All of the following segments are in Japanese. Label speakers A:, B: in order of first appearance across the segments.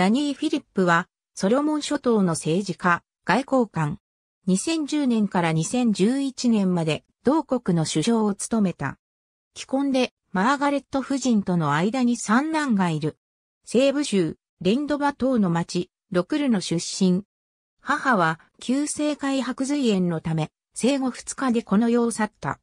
A: ダニー・フィリップは、ソロモン諸島の政治家、外交官。2010年から2011年まで、同国の首相を務めた。既婚で、マーガレット夫人との間に三男がいる。西部州、レンドバ島の町、ロクルの出身。母は、急性開白髄炎のため、生後2日でこの世を去った。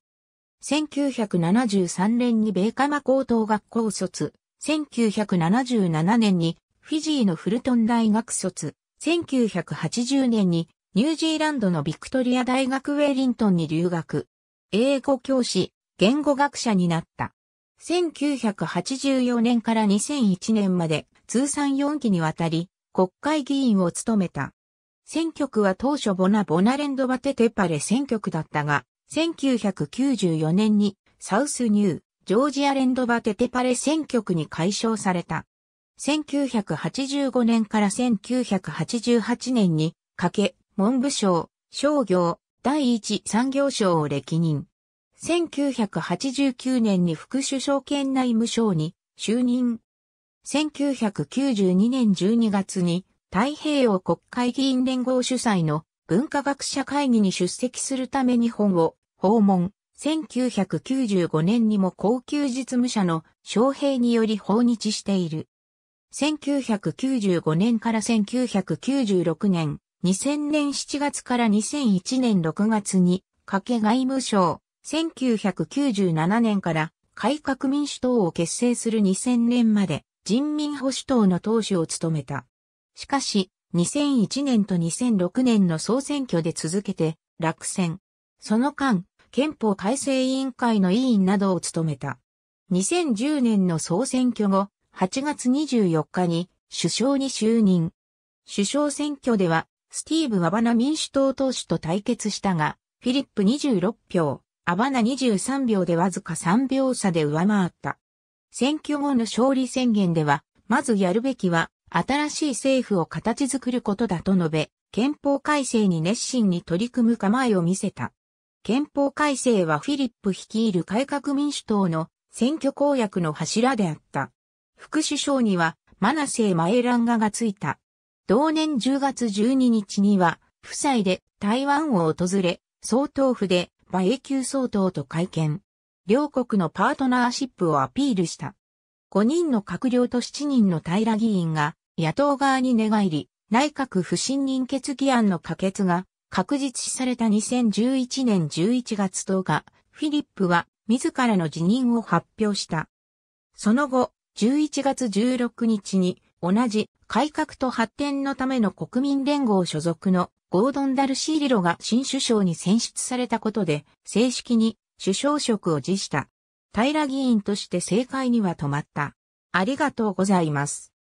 A: 1973年に米マ高等学校卒、1977年にフィジーのフルトン大学卒、1980年にニュージーランドのビクトリア大学ウェリントンに留学。英語教師、言語学者になった。1984年から2001年まで通算4期にわたり国会議員を務めた。選挙区は当初ボナ・ボナレンド・バテ・テパレ選挙区だったが、1994年にサウスニュー、ジョージアレンド・バテ・テパレ選挙区に解消された。1985年から1988年にかけ、文部省、商業、第一産業省を歴任。1989年に副首相兼内務省に就任。1992年12月に太平洋国会議員連合主催の文化学者会議に出席するため日本を訪問。1995年にも高級実務者の将兵により訪日している。1995年から1996年、2000年7月から2001年6月に、かけ外務省、1997年から改革民主党を結成する2000年まで人民保守党の党首を務めた。しかし、2001年と2006年の総選挙で続けて落選。その間、憲法改正委員会の委員などを務めた。2010年の総選挙後、8月24日に首相に就任。首相選挙では、スティーブ・アバナ民主党党首と対決したが、フィリップ26票、アバナ23票でわずか3秒差で上回った。選挙後の勝利宣言では、まずやるべきは、新しい政府を形作ることだと述べ、憲法改正に熱心に取り組む構えを見せた。憲法改正はフィリップ率いる改革民主党の選挙公約の柱であった。副首相には、マナセイ・マエランガがついた。同年10月12日には、夫妻で台湾を訪れ、総統府で馬英九総統と会見。両国のパートナーシップをアピールした。5人の閣僚と7人の平議員が野党側に寝返り、内閣不信任決議案の可決が確実視された2011年11月10日、フィリップは自らの辞任を発表した。その後、11月16日に同じ改革と発展のための国民連合所属のゴードン・ダルシーリロが新首相に選出されたことで正式に首相職を辞した。平議員として政界には止まった。ありがとうございます。